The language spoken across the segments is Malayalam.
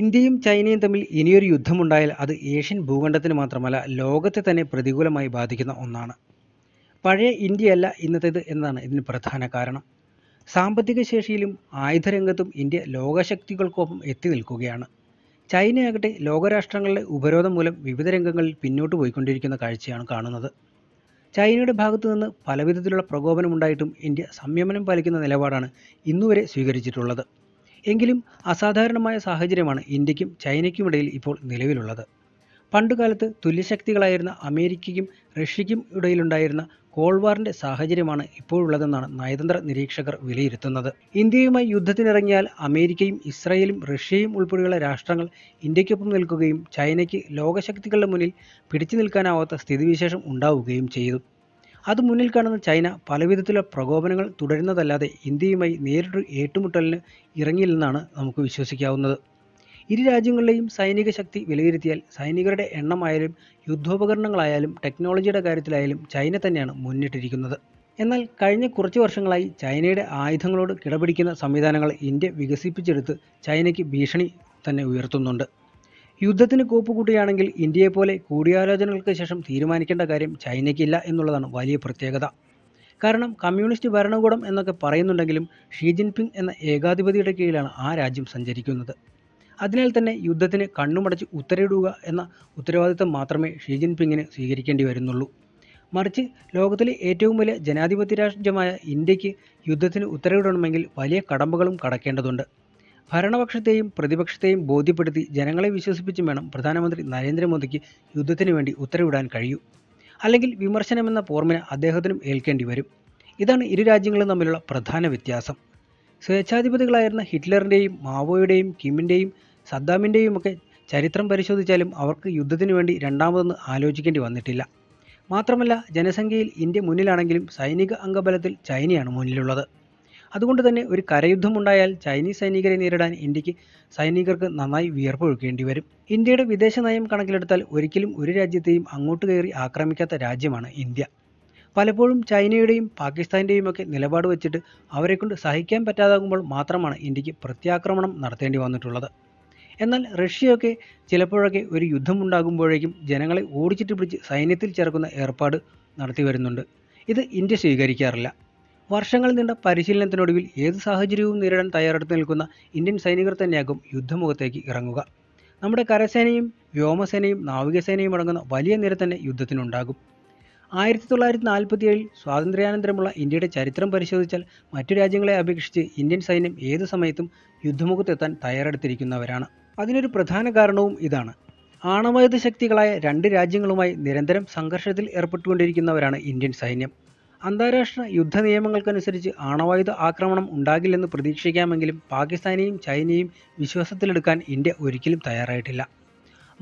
ഇന്ത്യയും ചൈനയും തമ്മിൽ ഇനിയൊരു യുദ്ധമുണ്ടായാൽ അത് ഏഷ്യൻ ഭൂഖണ്ഡത്തിന് മാത്രമല്ല ലോകത്തെ തന്നെ പ്രതികൂലമായി ബാധിക്കുന്ന ഒന്നാണ് പഴയ ഇന്ത്യയല്ല ഇന്നത്തേത് എന്നതാണ് ഇതിന് പ്രധാന കാരണം സാമ്പത്തിക ശേഷിയിലും ആയുധരംഗത്തും ഇന്ത്യ ലോകശക്തികൾക്കൊപ്പം എത്തി നിൽക്കുകയാണ് ചൈനയാകട്ടെ ലോകരാഷ്ട്രങ്ങളുടെ ഉപരോധം മൂലം വിവിധ രംഗങ്ങളിൽ പിന്നോട്ട് പോയിക്കൊണ്ടിരിക്കുന്ന കാഴ്ചയാണ് കാണുന്നത് ചൈനയുടെ ഭാഗത്തു നിന്ന് പലവിധത്തിലുള്ള പ്രകോപനമുണ്ടായിട്ടും ഇന്ത്യ സംയമനം പാലിക്കുന്ന നിലപാടാണ് ഇന്നുവരെ സ്വീകരിച്ചിട്ടുള്ളത് എങ്കിലും അസാധാരണമായ സാഹചര്യമാണ് ഇന്ത്യക്കും ചൈനയ്ക്കുമിടയിൽ ഇപ്പോൾ നിലവിലുള്ളത് പണ്ടുകാലത്ത് തുല്യശക്തികളായിരുന്ന അമേരിക്കയ്ക്കും റഷ്യയ്ക്കും ഇടയിലുണ്ടായിരുന്ന കോൾവാറിൻ്റെ സാഹചര്യമാണ് ഇപ്പോഴുള്ളതെന്നാണ് നയതന്ത്ര നിരീക്ഷകർ വിലയിരുത്തുന്നത് ഇന്ത്യയുമായി യുദ്ധത്തിനിറങ്ങിയാൽ അമേരിക്കയും ഇസ്രായേലും റഷ്യയും ഉൾപ്പെടെയുള്ള രാഷ്ട്രങ്ങൾ ഇന്ത്യക്കൊപ്പം നിൽക്കുകയും ചൈനയ്ക്ക് ലോകശക്തികളുടെ മുന്നിൽ പിടിച്ചു നിൽക്കാനാവാത്ത സ്ഥിതിവിശേഷം ഉണ്ടാവുകയും ചെയ്തു അത് മുന്നിൽ കാണുന്ന ചൈന പലവിധത്തിലുള്ള പ്രകോപനങ്ങൾ തുടരുന്നതല്ലാതെ ഇന്ത്യയുമായി നേരിട്ടൊരു ഏറ്റുമുട്ടലിന് ഇറങ്ങിയില്ലെന്നാണ് നമുക്ക് വിശ്വസിക്കാവുന്നത് ഇരു രാജ്യങ്ങളിലെയും സൈനിക ശക്തി വിലയിരുത്തിയാൽ സൈനികരുടെ എണ്ണമായാലും യുദ്ധോപകരണങ്ങളായാലും ടെക്നോളജിയുടെ കാര്യത്തിലായാലും ചൈന തന്നെയാണ് മുന്നിട്ടിരിക്കുന്നത് എന്നാൽ കഴിഞ്ഞ കുറച്ച് വർഷങ്ങളായി ചൈനയുടെ ആയുധങ്ങളോട് കിടപിടിക്കുന്ന സംവിധാനങ്ങൾ ഇന്ത്യ വികസിപ്പിച്ചെടുത്ത് ചൈനയ്ക്ക് ഭീഷണി തന്നെ ഉയർത്തുന്നുണ്ട് യുദ്ധത്തിന് കൂപ്പുകൂട്ടുകയാണെങ്കിൽ ഇന്ത്യയെപ്പോലെ കൂടിയാലോചനകൾക്ക് ശേഷം തീരുമാനിക്കേണ്ട കാര്യം ചൈനയ്ക്കില്ല എന്നുള്ളതാണ് വലിയ പ്രത്യേകത കാരണം കമ്മ്യൂണിസ്റ്റ് ഭരണകൂടം എന്നൊക്കെ പറയുന്നുണ്ടെങ്കിലും ഷീ ജിൻപിങ് എന്ന ഏകാധിപതിയുടെ കീഴിലാണ് ആ രാജ്യം സഞ്ചരിക്കുന്നത് അതിനാൽ തന്നെ യുദ്ധത്തിന് കണ്ണുമടച്ച് ഉത്തരയിടുക എന്ന ഉത്തരവാദിത്തം മാത്രമേ ഷീ ജിൻപിങ്ങിന് സ്വീകരിക്കേണ്ടി വരുന്നുള്ളൂ മറിച്ച് ലോകത്തിലെ ഏറ്റവും വലിയ ജനാധിപത്യ രാജ്യമായ ഇന്ത്യക്ക് യുദ്ധത്തിന് ഉത്തരവിടണമെങ്കിൽ വലിയ കടമ്പകളും കടക്കേണ്ടതുണ്ട് ഭരണപക്ഷത്തെയും പ്രതിപക്ഷത്തെയും ബോധ്യപ്പെടുത്തി ജനങ്ങളെ വിശ്വസിപ്പിച്ചും വേണം പ്രധാനമന്ത്രി നരേന്ദ്രമോദിക്ക് യുദ്ധത്തിന് വേണ്ടി ഉത്തരവിടാൻ കഴിയൂ അല്ലെങ്കിൽ വിമർശനമെന്ന പോർമിന് അദ്ദേഹത്തിനും ഏൽക്കേണ്ടി വരും ഇതാണ് ഇരു രാജ്യങ്ങളും തമ്മിലുള്ള പ്രധാന വ്യത്യാസം സ്വേച്ഛാധിപതികളായിരുന്ന ഹിറ്റ്ലറിൻ്റെയും മാവോയുടെയും കിമ്മിൻ്റെയും സദ്ദാമിൻ്റെയും ഒക്കെ ചരിത്രം പരിശോധിച്ചാലും അവർക്ക് യുദ്ധത്തിന് വേണ്ടി രണ്ടാമതൊന്ന് ആലോചിക്കേണ്ടി വന്നിട്ടില്ല മാത്രമല്ല ജനസംഖ്യയിൽ ഇന്ത്യ മുന്നിലാണെങ്കിലും സൈനിക അംഗബലത്തിൽ ചൈനയാണ് മുന്നിലുള്ളത് അതുകൊണ്ട് തന്നെ ഒരു കരയുദ്ധമുണ്ടായാൽ ചൈനീസ് സൈനികരെ നേരിടാൻ ഇന്ത്യക്ക് സൈനികർക്ക് നന്നായി വിയർപ്പൊഴുക്കേണ്ടി വരും ഇന്ത്യയുടെ വിദേശ നയം കണക്കിലെടുത്താൽ ഒരിക്കലും ഒരു രാജ്യത്തെയും അങ്ങോട്ട് കയറി ആക്രമിക്കാത്ത രാജ്യമാണ് ഇന്ത്യ പലപ്പോഴും ചൈനയുടെയും പാകിസ്ഥാൻ്റെയും ഒക്കെ നിലപാട് വെച്ചിട്ട് അവരെക്കൊണ്ട് സഹിക്കാൻ പറ്റാതാകുമ്പോൾ മാത്രമാണ് ഇന്ത്യക്ക് പ്രത്യാക്രമണം നടത്തേണ്ടി വന്നിട്ടുള്ളത് എന്നാൽ റഷ്യയൊക്കെ ചിലപ്പോഴൊക്കെ ഒരു യുദ്ധമുണ്ടാകുമ്പോഴേക്കും ജനങ്ങളെ ഓടിച്ചിട്ട് പിടിച്ച് സൈന്യത്തിൽ ചേർക്കുന്ന ഏർപ്പാട് നടത്തി വരുന്നുണ്ട് ഇത് ഇന്ത്യ സ്വീകരിക്കാറില്ല വർഷങ്ങൾ നീണ്ട പരിശീലനത്തിനൊടുവിൽ ഏത് സാഹചര്യവും നേരിടാൻ തയ്യാറെടുത്ത് നിൽക്കുന്ന ഇന്ത്യൻ സൈനികർ തന്നെയാകും യുദ്ധമുഖത്തേക്ക് ഇറങ്ങുക നമ്മുടെ കരസേനയും വ്യോമസേനയും നാവികസേനയും അടങ്ങുന്ന വലിയ നിര തന്നെ യുദ്ധത്തിനുണ്ടാകും ആയിരത്തി തൊള്ളായിരത്തി ഏഴിൽ സ്വാതന്ത്ര്യാനന്തരമുള്ള ഇന്ത്യയുടെ ചരിത്രം പരിശോധിച്ചാൽ മറ്റു രാജ്യങ്ങളെ അപേക്ഷിച്ച് ഇന്ത്യൻ സൈന്യം ഏത് സമയത്തും യുദ്ധമുഖത്തെത്താൻ തയ്യാറെടുത്തിരിക്കുന്നവരാണ് അതിനൊരു പ്രധാന കാരണവും ഇതാണ് ആണവായുധ ശക്തികളായ രണ്ട് രാജ്യങ്ങളുമായി നിരന്തരം സംഘർഷത്തിൽ ഏർപ്പെട്ടുകൊണ്ടിരിക്കുന്നവരാണ് ഇന്ത്യൻ സൈന്യം അന്താരാഷ്ട്ര യുദ്ധ നിയമങ്ങൾക്കനുസരിച്ച് ആണവായുധ ആക്രമണം ഉണ്ടാകില്ലെന്ന് പ്രതീക്ഷിക്കാമെങ്കിലും പാകിസ്ഥാനെയും ചൈനയും വിശ്വാസത്തിലെടുക്കാൻ ഇന്ത്യ ഒരിക്കലും തയ്യാറായിട്ടില്ല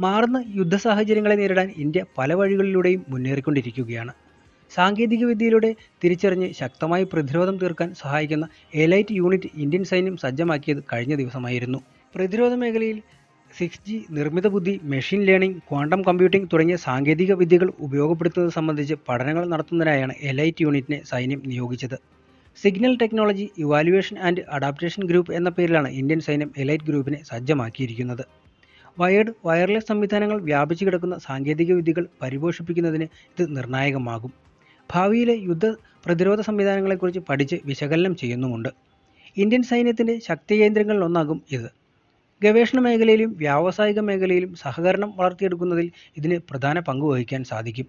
മാറുന്ന യുദ്ധ സാഹചര്യങ്ങളെ നേരിടാൻ ഇന്ത്യ പല വഴികളിലൂടെയും മുന്നേറിക്കൊണ്ടിരിക്കുകയാണ് സാങ്കേതികവിദ്യയിലൂടെ തിരിച്ചറിഞ്ഞ് ശക്തമായി പ്രതിരോധം തീർക്കാൻ സഹായിക്കുന്ന എലൈറ്റ് യൂണിറ്റ് ഇന്ത്യൻ സൈന്യം സജ്ജമാക്കിയത് കഴിഞ്ഞ ദിവസമായിരുന്നു പ്രതിരോധ മേഖലയിൽ സിക്സ് ജി നിർമ്മിത ബുദ്ധി മെഷീൻ ലേണിംഗ് ക്വാണ്ടം കമ്പ്യൂട്ടിംഗ് തുടങ്ങിയ സാങ്കേതിക വിദ്യകൾ ഉപയോഗപ്പെടുത്തുന്നത് സംബന്ധിച്ച് പഠനങ്ങൾ നടത്തുന്നതിനായാണ് എലൈറ്റ് യൂണിറ്റിനെ സൈന്യം നിയോഗിച്ചത് signal technology evaluation and adaptation group എന്ന പേരിലാണ് ഇന്ത്യൻ സൈന്യം എലൈറ്റ് ഗ്രൂപ്പിനെ സജ്ജമാക്കിയിരിക്കുന്നത് വയേർഡ് വയർലെസ് സംവിധാനങ്ങൾ വ്യാപിച്ചു കിടക്കുന്ന സാങ്കേതിക വിദ്യകൾ പരിപോഷിപ്പിക്കുന്നതിന് ഇത് നിർണായകമാകും ഭാവിയിലെ യുദ്ധ പ്രതിരോധ സംവിധാനങ്ങളെക്കുറിച്ച് പഠിച്ച് വിശകലനം ചെയ്യുന്നുമുണ്ട് ഇന്ത്യൻ സൈന്യത്തിൻ്റെ ശക്തി കേന്ദ്രങ്ങളിലൊന്നാകും ഇത് ഗവേഷണ മേഖലയിലും വ്യാവസായിക മേഖലയിലും സഹകരണം വളർത്തിയെടുക്കുന്നതിൽ ഇതിന് പ്രധാന പങ്ക് വഹിക്കാൻ സാധിക്കും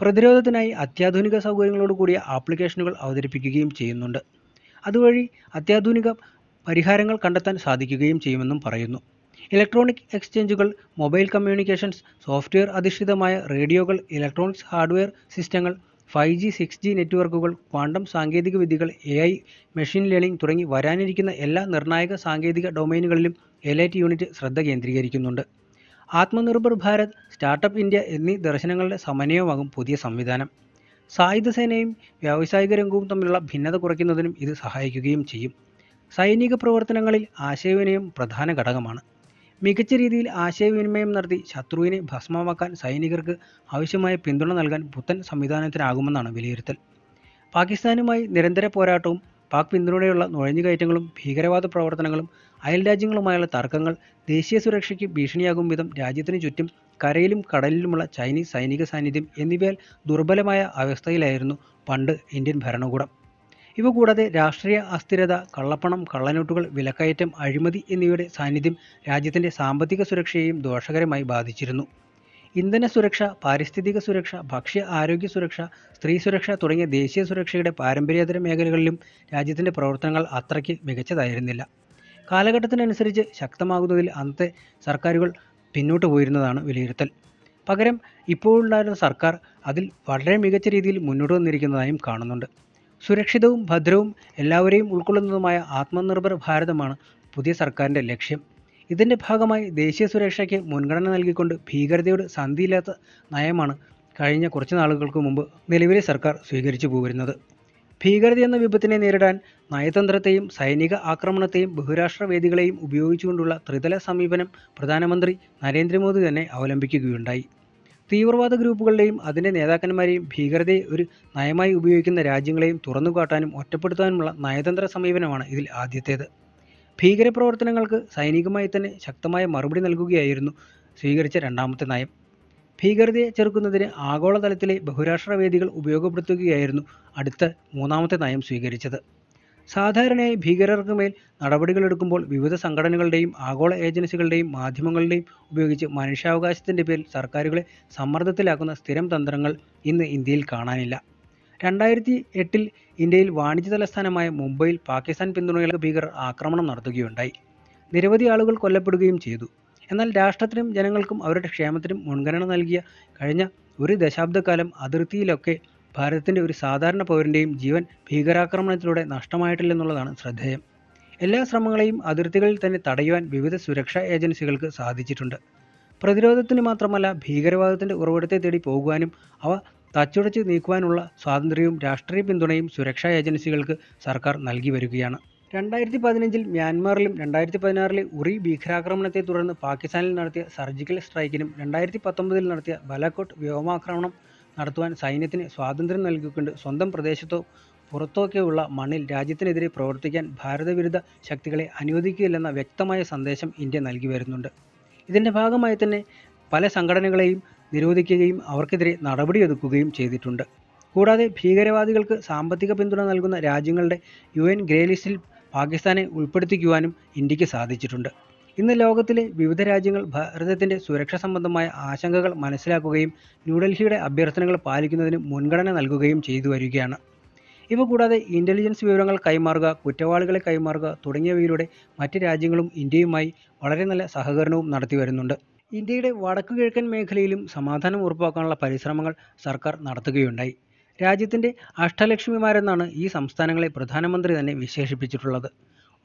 പ്രതിരോധത്തിനായി അത്യാധുനിക സൗകര്യങ്ങളോട് കൂടിയ ആപ്ലിക്കേഷനുകൾ അവതരിപ്പിക്കുകയും ചെയ്യുന്നുണ്ട് അതുവഴി അത്യാധുനിക പരിഹാരങ്ങൾ കണ്ടെത്താൻ സാധിക്കുകയും ചെയ്യുമെന്നും പറയുന്നു ഇലക്ട്രോണിക് എക്സ്ചേഞ്ചുകൾ മൊബൈൽ കമ്മ്യൂണിക്കേഷൻസ് സോഫ്റ്റ്വെയർ അധിഷ്ഠിതമായ റേഡിയോകൾ ഇലക്ട്രോണിക്സ് ഹാർഡ്വെയർ സിസ്റ്റങ്ങൾ ഫൈവ് ജി സിക്സ് ജി നെറ്റ്വർക്കുകൾ ക്വാണ്ടം സാങ്കേതിക വിദ്യകൾ എ ഐ മെഷീൻ ലേണിംഗ് തുടങ്ങി വരാനിരിക്കുന്ന എല്ലാ നിർണായക സാങ്കേതിക ഡൊമൈനുകളിലും എലൈറ്റ് യൂണിറ്റ് ശ്രദ്ധ കേന്ദ്രീകരിക്കുന്നുണ്ട് ആത്മനിർഭർ ഭാരത് സ്റ്റാർട്ടപ്പ് ഇന്ത്യ എന്നീ ദർശനങ്ങളുടെ സമന്വയമാകും പുതിയ സംവിധാനം സായുധ സേനയും വ്യാവസായിക രംഗവും തമ്മിലുള്ള ഭിന്നത കുറയ്ക്കുന്നതിനും ഇത് സഹായിക്കുകയും ചെയ്യും സൈനിക പ്രവർത്തനങ്ങളിൽ ആശയവിനിമയം പ്രധാന ഘടകമാണ് മികച്ച രീതിയിൽ ആശയവിനിമയം നടത്തി ശത്രുവിനെ ഭസ്മമാക്കാൻ സൈനികർക്ക് ആവശ്യമായ പിന്തുണ നൽകാൻ പുത്തൻ സംവിധാനത്തിനാകുമെന്നാണ് വിലയിരുത്തൽ പാകിസ്ഥാനുമായി നിരന്തര പോരാട്ടവും പാക് പിന്തുണയുള്ള നുഴഞ്ഞുകയറ്റങ്ങളും ഭീകരവാദ പ്രവർത്തനങ്ങളും അയൽരാജ്യങ്ങളുമായുള്ള തർക്കങ്ങൾ ദേശീയ സുരക്ഷയ്ക്ക് ഭീഷണിയാകും വിധം രാജ്യത്തിന് ചുറ്റും കരയിലും കടലിലുമുള്ള ചൈനീസ് സൈനിക സാന്നിധ്യം എന്നിവയാൽ ദുർബലമായ അവസ്ഥയിലായിരുന്നു പണ്ട് ഇന്ത്യൻ ഭരണകൂടം ഇവ കൂടാതെ രാഷ്ട്രീയ അസ്ഥിരത കള്ളപ്പണം കള്ളനോട്ടുകൾ വിലക്കയറ്റം അഴിമതി എന്നിവയുടെ സാന്നിധ്യം രാജ്യത്തിൻ്റെ സാമ്പത്തിക സുരക്ഷയെയും ദോഷകരമായി ബാധിച്ചിരുന്നു ഇന്ധന സുരക്ഷ പാരിസ്ഥിതിക സുരക്ഷ ഭക്ഷ്യ ആരോഗ്യ സുരക്ഷ സ്ത്രീ സുരക്ഷ തുടങ്ങിയ ദേശീയ സുരക്ഷയുടെ പാരമ്പര്യേതര മേഖലകളിലും രാജ്യത്തിൻ്റെ പ്രവർത്തനങ്ങൾ അത്രയ്ക്ക് മികച്ചതായിരുന്നില്ല കാലഘട്ടത്തിനനുസരിച്ച് ശക്തമാകുന്നതിൽ അന്നത്തെ സർക്കാരുകൾ പിന്നോട്ട് പോയിരുന്നതാണ് വിലയിരുത്തൽ പകരം ഇപ്പോഴുണ്ടായിരുന്ന സർക്കാർ അതിൽ വളരെ മികച്ച രീതിയിൽ മുന്നോട്ട് വന്നിരിക്കുന്നതായും കാണുന്നുണ്ട് സുരക്ഷിതവും ഭദ്രവും എല്ലാവരെയും ഉൾക്കൊള്ളുന്നതുമായ ആത്മനിർഭർ ഭാരതമാണ് പുതിയ സർക്കാരിൻ്റെ ലക്ഷ്യം ഇതിൻ്റെ ഭാഗമായി ദേശീയ സുരക്ഷയ്ക്ക് മുൻഗണന നൽകിക്കൊണ്ട് ഭീകരതയോട് സന്ധിയില്ലാത്ത നയമാണ് കഴിഞ്ഞ കുറച്ച് നാളുകൾക്ക് മുമ്പ് നിലവിലെ സർക്കാർ സ്വീകരിച്ചു പോരുന്നത് ഭീകരതയെന്ന വിപത്തിനെ നേരിടാൻ നയതന്ത്രത്തെയും സൈനിക ആക്രമണത്തെയും ബഹുരാഷ്ട്ര വേദികളെയും ഉപയോഗിച്ചുകൊണ്ടുള്ള ത്രിതല സമീപനം പ്രധാനമന്ത്രി നരേന്ദ്രമോദി തന്നെ അവലംബിക്കുകയുണ്ടായി തീവ്രവാദ ഗ്രൂപ്പുകളുടെയും അതിൻ്റെ നേതാക്കന്മാരെയും ഭീകരതയെ ഒരു നയമായി ഉപയോഗിക്കുന്ന രാജ്യങ്ങളെയും തുറന്നുകാട്ടാനും ഒറ്റപ്പെടുത്താനുമുള്ള നയതന്ത്ര സമീപനമാണ് ഇതിൽ ആദ്യത്തേത് ഭീകരപ്രവർത്തനങ്ങൾക്ക് സൈനികമായി തന്നെ ശക്തമായ മറുപടി നൽകുകയായിരുന്നു സ്വീകരിച്ച രണ്ടാമത്തെ നയം ഭീകരതയെ ചെറുക്കുന്നതിന് ആഗോളതലത്തിലെ ബഹുരാഷ്ട്ര വേദികൾ ഉപയോഗപ്പെടുത്തുകയായിരുന്നു അടുത്ത മൂന്നാമത്തെ നയം സ്വീകരിച്ചത് സാധാരണയായി ഭീകരർക്ക് മേൽ നടപടികളെടുക്കുമ്പോൾ വിവിധ സംഘടനകളുടെയും ആഗോള ഏജൻസികളുടെയും മാധ്യമങ്ങളുടെയും ഉപയോഗിച്ച് മനുഷ്യാവകാശത്തിൻ്റെ പേരിൽ സർക്കാരുകളെ സമ്മർദ്ദത്തിലാക്കുന്ന സ്ഥിരം തന്ത്രങ്ങൾ ഇന്ന് ഇന്ത്യയിൽ കാണാനില്ല രണ്ടായിരത്തി എട്ടിൽ ഇന്ത്യയിൽ വാണിജ്യ തലസ്ഥാനമായ മുംബൈയിൽ പാകിസ്ഥാൻ പിന്തുണയുള്ള ഭീകരർ ആക്രമണം നടത്തുകയുണ്ടായി നിരവധി ആളുകൾ കൊല്ലപ്പെടുകയും ചെയ്തു എന്നാൽ രാഷ്ട്രത്തിനും ജനങ്ങൾക്കും അവരുടെ ക്ഷേമത്തിനും മുൻഗണന നൽകിയ കഴിഞ്ഞ ഒരു ദശാബ്ദക്കാലം അതിർത്തിയിലൊക്കെ ഭാരതത്തിൻ്റെ ഒരു സാധാരണ പൗരൻ്റെയും ജീവൻ ഭീകരാക്രമണത്തിലൂടെ നഷ്ടമായിട്ടില്ലെന്നുള്ളതാണ് ശ്രദ്ധേയം എല്ലാ ശ്രമങ്ങളെയും അതിർത്തികളിൽ തന്നെ തടയുവാൻ വിവിധ സുരക്ഷാ ഏജൻസികൾക്ക് സാധിച്ചിട്ടുണ്ട് പ്രതിരോധത്തിന് മാത്രമല്ല ഭീകരവാദത്തിൻ്റെ ഉറവിടത്തെ തേടി പോകുവാനും അവ തച്ചുടച്ച് നീക്കുവാനുള്ള സ്വാതന്ത്ര്യവും രാഷ്ട്രീയ പിന്തുണയും സുരക്ഷാ ഏജൻസികൾക്ക് സർക്കാർ നൽകി വരികയാണ് രണ്ടായിരത്തി പതിനഞ്ചിൽ മ്യാൻമാറിലും രണ്ടായിരത്തി പതിനാറിലെ ഉറി ഭീകരാക്രമണത്തെ തുടർന്ന് പാകിസ്ഥാനിൽ നടത്തിയ സർജിക്കൽ സ്ട്രൈക്കിനും രണ്ടായിരത്തി പത്തൊമ്പതിൽ നടത്തിയ ബലക്കോട്ട് വ്യോമാക്രമണം നടത്തുവാൻ സൈന്യത്തിന് സ്വാതന്ത്ര്യം നൽകിക്കൊണ്ട് സ്വന്തം പ്രദേശത്തോ പുറത്തോക്കെയുള്ള മണ്ണിൽ രാജ്യത്തിനെതിരെ പ്രവർത്തിക്കാൻ ഭാരതവിരുദ്ധ ശക്തികളെ അനുവദിക്കില്ലെന്ന വ്യക്തമായ സന്ദേശം ഇന്ത്യ നൽകി വരുന്നുണ്ട് ഇതിൻ്റെ ഭാഗമായി തന്നെ പല സംഘടനകളെയും നിരോധിക്കുകയും അവർക്കെതിരെ നടപടിയെടുക്കുകയും ചെയ്തിട്ടുണ്ട് കൂടാതെ ഭീകരവാദികൾക്ക് സാമ്പത്തിക പിന്തുണ നൽകുന്ന രാജ്യങ്ങളുടെ യു എൻ ഗ്രേ ലിസ്റ്റിൽ പാകിസ്ഥാനെ ഉൾപ്പെടുത്തിക്കുവാനും ഇന്ത്യക്ക് സാധിച്ചിട്ടുണ്ട് ഇന്ന് ലോകത്തിലെ വിവിധ രാജ്യങ്ങൾ ഭാരതത്തിൻ്റെ സുരക്ഷ സംബന്ധമായ ആശങ്കകൾ മനസ്സിലാക്കുകയും ന്യൂഡൽഹിയുടെ അഭ്യർത്ഥനകൾ പാലിക്കുന്നതിന് മുൻഗണന നൽകുകയും ചെയ്തു വരികയാണ് ഇവ കൂടാതെ ഇൻ്റലിജൻസ് വിവരങ്ങൾ കൈമാറുക കുറ്റവാളികളെ കൈമാറുക തുടങ്ങിയവയിലൂടെ മറ്റ് രാജ്യങ്ങളും ഇന്ത്യയുമായി വളരെ നല്ല സഹകരണവും നടത്തി വരുന്നുണ്ട് ഇന്ത്യയുടെ വടക്കു കിഴക്കൻ മേഖലയിലും സമാധാനം ഉറപ്പാക്കാനുള്ള പരിശ്രമങ്ങൾ സർക്കാർ നടത്തുകയുണ്ടായി രാജ്യത്തിൻ്റെ അഷ്ടലക്ഷ്മിമാരെന്നാണ് ഈ സംസ്ഥാനങ്ങളെ പ്രധാനമന്ത്രി തന്നെ വിശേഷിപ്പിച്ചിട്ടുള്ളത്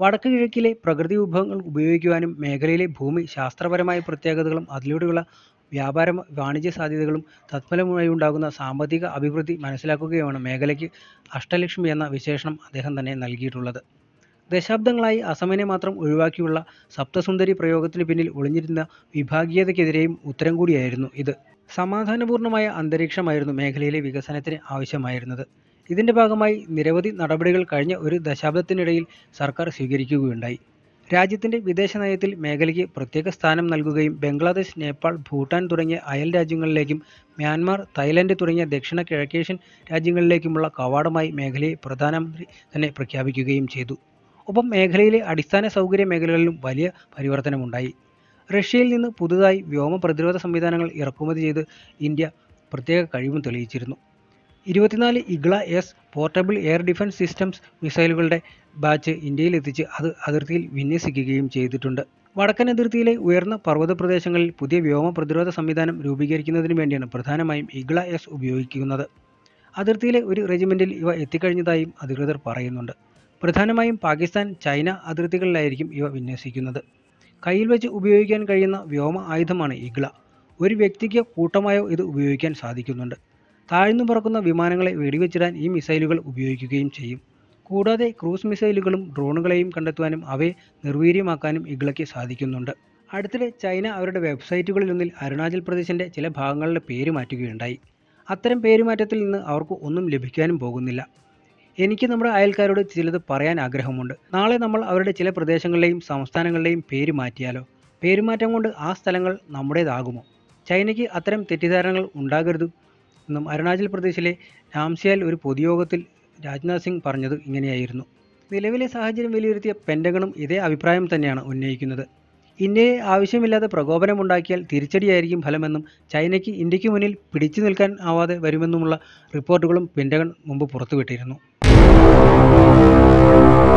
വടക്ക് കിഴക്കിലെ പ്രകൃതി വിഭവങ്ങൾ ഉപയോഗിക്കുവാനും മേഖലയിലെ ഭൂമി ശാസ്ത്രപരമായ പ്രത്യേകതകളും അതിലൂടെയുള്ള വ്യാപാര വാണിജ്യ സാധ്യതകളും തത്ഫലമായി ഉണ്ടാകുന്ന സാമ്പത്തിക അഭിവൃദ്ധി മനസ്സിലാക്കുകയാണ് മേഖലയ്ക്ക് അഷ്ടലക്ഷ്മി എന്ന വിശേഷണം അദ്ദേഹം തന്നെ നൽകിയിട്ടുള്ളത് ദശാബ്ദങ്ങളായി അസമിനെ മാത്രം ഒഴിവാക്കിയുള്ള സപ്തസുന്ദരി പ്രയോഗത്തിന് പിന്നിൽ ഒളിഞ്ഞിരുന്ന വിഭാഗീയതയ്ക്കെതിരെയും ഉത്തരം കൂടിയായിരുന്നു ഇത് സമാധാനപൂർണമായ അന്തരീക്ഷമായിരുന്നു മേഖലയിലെ വികസനത്തിന് ആവശ്യമായിരുന്നത് ഇതിന്റെ ഭാഗമായി നിരവധി നടപടികൾ കഴിഞ്ഞ ഒരു ദശാബ്ദത്തിനിടയിൽ സർക്കാർ സ്വീകരിക്കുകയുണ്ടായി രാജ്യത്തിന്റെ വിദേശ നയത്തിൽ മേഖലയ്ക്ക് പ്രത്യേക സ്ഥാനം നൽകുകയും ബംഗ്ലാദേശ് നേപ്പാൾ ഭൂട്ടാൻ തുടങ്ങിയ അയൽ രാജ്യങ്ങളിലേക്കും മ്യാൻമാർ തായ്ലൻഡ് തുടങ്ങിയ ദക്ഷിണ കിഴക്കേഷ്യൻ രാജ്യങ്ങളിലേക്കുമുള്ള കവാടമായി മേഖലയെ പ്രധാനമന്ത്രി തന്നെ പ്രഖ്യാപിക്കുകയും ചെയ്തു ഒപ്പം മേഖലയിലെ അടിസ്ഥാന സൗകര്യ മേഖലകളിലും വലിയ പരിവർത്തനമുണ്ടായി റഷ്യയിൽ നിന്ന് പുതുതായി വ്യോമ പ്രതിരോധ സംവിധാനങ്ങൾ ഇറക്കുമതി ചെയ്ത് ഇന്ത്യ പ്രത്യേക കഴിവും തെളിയിച്ചിരുന്നു ഇരുപത്തിനാല് Igla S portable air defence systems മിസൈലുകളുടെ ബാച്ച് എത്തിച്ച് അത് അതിർത്തിയിൽ വിന്യസിക്കുകയും ചെയ്തിട്ടുണ്ട് വടക്കൻ അതിർത്തിയിലെ ഉയർന്ന പർവ്വത പ്രദേശങ്ങളിൽ പുതിയ വ്യോമ പ്രതിരോധ സംവിധാനം രൂപീകരിക്കുന്നതിന് വേണ്ടിയാണ് പ്രധാനമായും ഇഗ്ല എസ് ഉപയോഗിക്കുന്നത് അതിർത്തിയിലെ ഒരു റെജിമെൻറ്റിൽ ഇവ എത്തിക്കഴിഞ്ഞതായും അധികൃതർ പറയുന്നുണ്ട് പ്രധാനമായും പാകിസ്ഥാൻ ചൈന അതിർത്തികളിലായിരിക്കും ഇവ വിന്യസിക്കുന്നത് കയ്യിൽ വെച്ച് ഉപയോഗിക്കാൻ കഴിയുന്ന വ്യോമ ആയുധമാണ് ഇഗ്ല ഒരു വ്യക്തിക്ക് കൂട്ടമായോ ഇത് ഉപയോഗിക്കാൻ സാധിക്കുന്നുണ്ട് താഴ്ന്നു പറക്കുന്ന വിമാനങ്ങളെ വെടിവെച്ചിടാൻ ഈ മിസൈലുകൾ ഉപയോഗിക്കുകയും ചെയ്യും കൂടാതെ ക്രൂസ് മിസൈലുകളും ഡ്രോണുകളെയും കണ്ടെത്തുവാനും അവയെ നിർവീര്യമാക്കാനും ഇഗ്ലയ്ക്ക് സാധിക്കുന്നുണ്ട് അടുത്തിടെ ചൈന അവരുടെ വെബ്സൈറ്റുകളിലൊന്നിൽ അരുണാചൽ പ്രദേശിൻ്റെ ചില ഭാഗങ്ങളുടെ പേര് മാറ്റുകയുണ്ടായി അത്തരം പേരുമാറ്റത്തിൽ നിന്ന് അവർക്ക് ഒന്നും ലഭിക്കാനും പോകുന്നില്ല എനിക്ക് നമ്മുടെ അയൽക്കാരോട് ചിലത് പറയാൻ ആഗ്രഹമുണ്ട് നാളെ നമ്മൾ അവരുടെ ചില പ്രദേശങ്ങളിലെയും സംസ്ഥാനങ്ങളിലെയും പേര് മാറ്റിയാലോ പേരുമാറ്റം കൊണ്ട് ആ സ്ഥലങ്ങൾ നമ്മുടേതാകുമോ ചൈനയ്ക്ക് അത്തരം തെറ്റിദ്ധാരണകൾ ഉണ്ടാകരുത് എന്നും അരുണാചൽ പ്രദേശിലെ രാംസിയാൽ ഒരു പൊതുയോഗത്തിൽ രാജ്നാഥ് സിംഗ് പറഞ്ഞത് ഇങ്ങനെയായിരുന്നു നിലവിലെ സാഹചര്യം വിലയിരുത്തിയ പെൻഡഗണും ഇതേ അഭിപ്രായം തന്നെയാണ് ഉന്നയിക്കുന്നത് ഇന്ത്യയെ ആവശ്യമില്ലാതെ പ്രകോപനമുണ്ടാക്കിയാൽ തിരിച്ചടിയായിരിക്കും ഫലമെന്നും ചൈനയ്ക്ക് ഇന്ത്യക്ക് മുന്നിൽ പിടിച്ചു നിൽക്കാൻ ആവാതെ വരുമെന്നുമുള്ള റിപ്പോർട്ടുകളും പെൻഡഗൺ മുമ്പ് പുറത്തുവിട്ടിരുന്നു Música